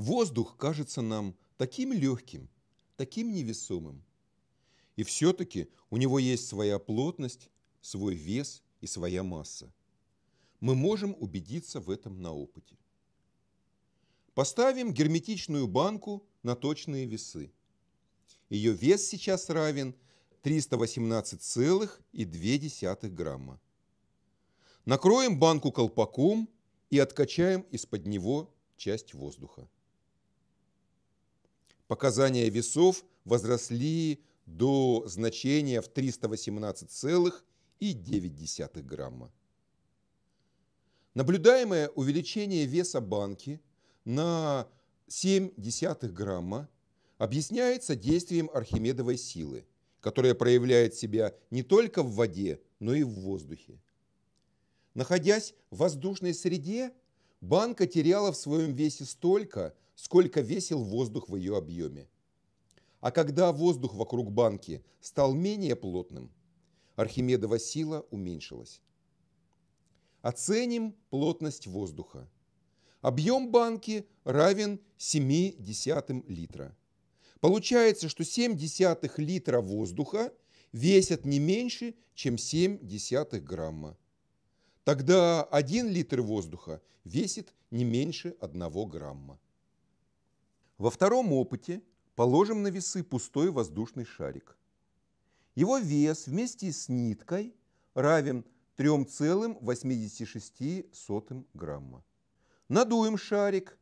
Воздух кажется нам таким легким, таким невесомым. И все-таки у него есть своя плотность, свой вес и своя масса. Мы можем убедиться в этом на опыте. Поставим герметичную банку на точные весы. Ее вес сейчас равен 318,2 грамма. Накроем банку колпаком и откачаем из-под него часть воздуха показания весов возросли до значения в 318,9 грамма. Наблюдаемое увеличение веса банки на 0,7 грамма объясняется действием архимедовой силы, которая проявляет себя не только в воде, но и в воздухе. Находясь в воздушной среде, банка теряла в своем весе столько – сколько весил воздух в ее объеме. А когда воздух вокруг банки стал менее плотным, Архимедова сила уменьшилась. Оценим плотность воздуха. Объем банки равен 0,7 литра. Получается, что 0,7 литра воздуха весят не меньше, чем 0,7 грамма. Тогда 1 литр воздуха весит не меньше 1 грамма. Во втором опыте положим на весы пустой воздушный шарик. Его вес вместе с ниткой равен 3,86 грамма. Надуем шарик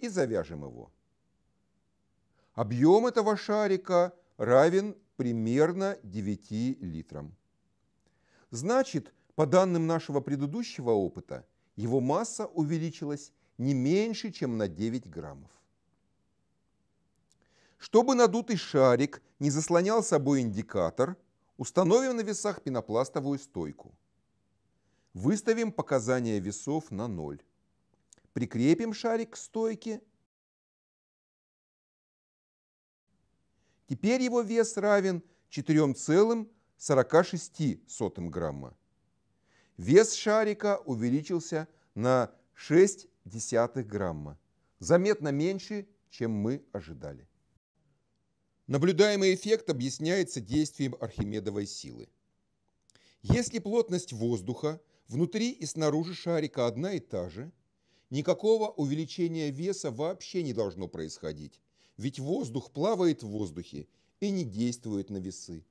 и завяжем его. Объем этого шарика равен примерно 9 литрам. Значит, по данным нашего предыдущего опыта, его масса увеличилась не меньше, чем на 9 граммов. Чтобы надутый шарик не заслонял собой индикатор, установим на весах пенопластовую стойку. Выставим показания весов на ноль. Прикрепим шарик к стойке. Теперь его вес равен 4,46 грамма. Вес шарика увеличился на 0,6 грамма. Заметно меньше, чем мы ожидали. Наблюдаемый эффект объясняется действием Архимедовой силы. Если плотность воздуха внутри и снаружи шарика одна и та же, никакого увеличения веса вообще не должно происходить, ведь воздух плавает в воздухе и не действует на весы.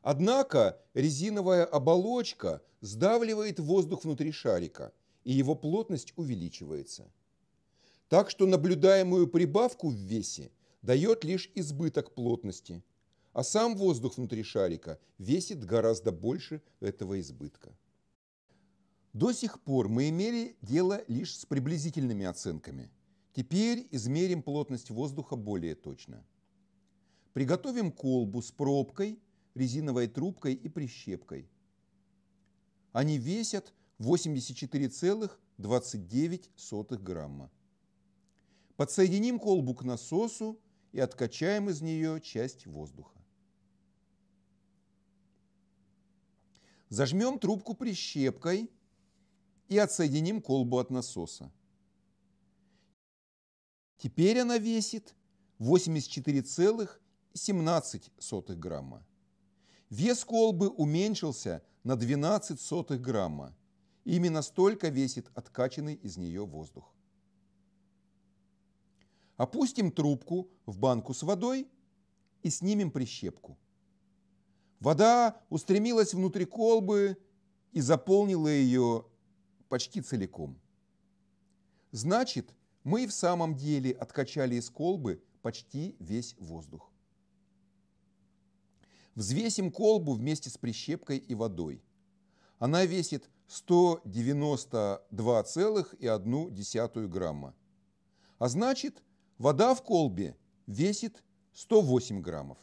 Однако резиновая оболочка сдавливает воздух внутри шарика, и его плотность увеличивается. Так что наблюдаемую прибавку в весе – дает лишь избыток плотности, а сам воздух внутри шарика весит гораздо больше этого избытка. До сих пор мы имели дело лишь с приблизительными оценками. Теперь измерим плотность воздуха более точно. Приготовим колбу с пробкой, резиновой трубкой и прищепкой. Они весят 84,29 грамма. Подсоединим колбу к насосу и откачаем из нее часть воздуха. Зажмем трубку прищепкой и отсоединим колбу от насоса. Теперь она весит 84,17 грамма. Вес колбы уменьшился на 12 сотых грамма. Именно столько весит откачанный из нее воздух. Опустим трубку в банку с водой и снимем прищепку. Вода устремилась внутрь колбы и заполнила ее почти целиком. Значит, мы и в самом деле откачали из колбы почти весь воздух. Взвесим колбу вместе с прищепкой и водой. Она весит 192,1 грамма. А значит, Вода в колбе весит 108 граммов.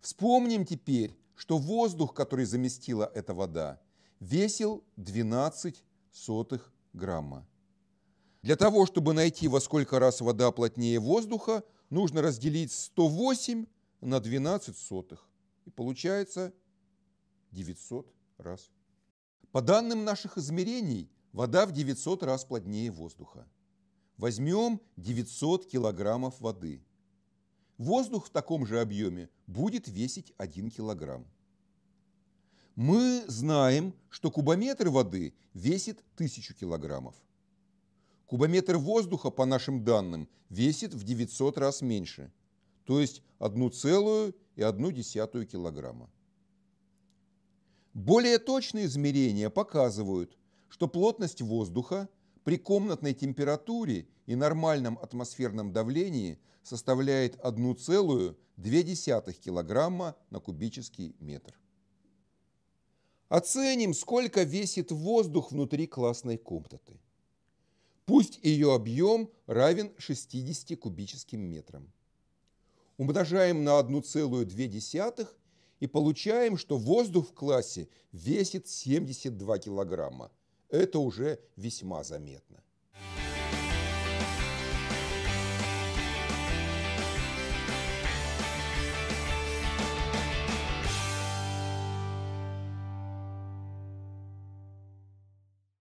Вспомним теперь, что воздух, который заместила эта вода, весил 12 сотых грамма. Для того, чтобы найти, во сколько раз вода плотнее воздуха, нужно разделить 108 на 12 сотых. И получается 900 раз. По данным наших измерений, вода в 900 раз плотнее воздуха. Возьмем 900 килограммов воды. Воздух в таком же объеме будет весить 1 килограмм. Мы знаем, что кубометр воды весит 1000 килограммов. Кубометр воздуха, по нашим данным, весит в 900 раз меньше, то есть 1,1 килограмма. Более точные измерения показывают, что плотность воздуха – при комнатной температуре и нормальном атмосферном давлении составляет 1,2 килограмма на кубический метр. Оценим, сколько весит воздух внутри классной комнаты. Пусть ее объем равен 60 кубическим метрам. Умножаем на 1,2 и получаем, что воздух в классе весит 72 килограмма – это уже весьма заметно.